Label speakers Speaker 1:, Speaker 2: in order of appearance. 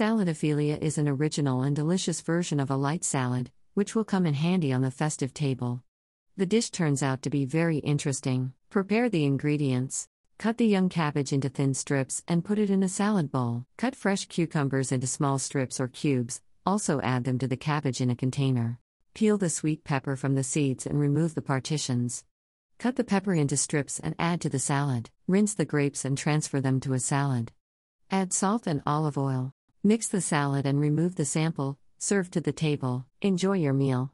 Speaker 1: Saladophilia is an original and delicious version of a light salad, which will come in handy on the festive table. The dish turns out to be very interesting. Prepare the ingredients. Cut the young cabbage into thin strips and put it in a salad bowl. Cut fresh cucumbers into small strips or cubes, also add them to the cabbage in a container. Peel the sweet pepper from the seeds and remove the partitions. Cut the pepper into strips and add to the salad. Rinse the grapes and transfer them to a salad. Add salt and olive oil. Mix the salad and remove the sample, serve to the table. Enjoy your meal.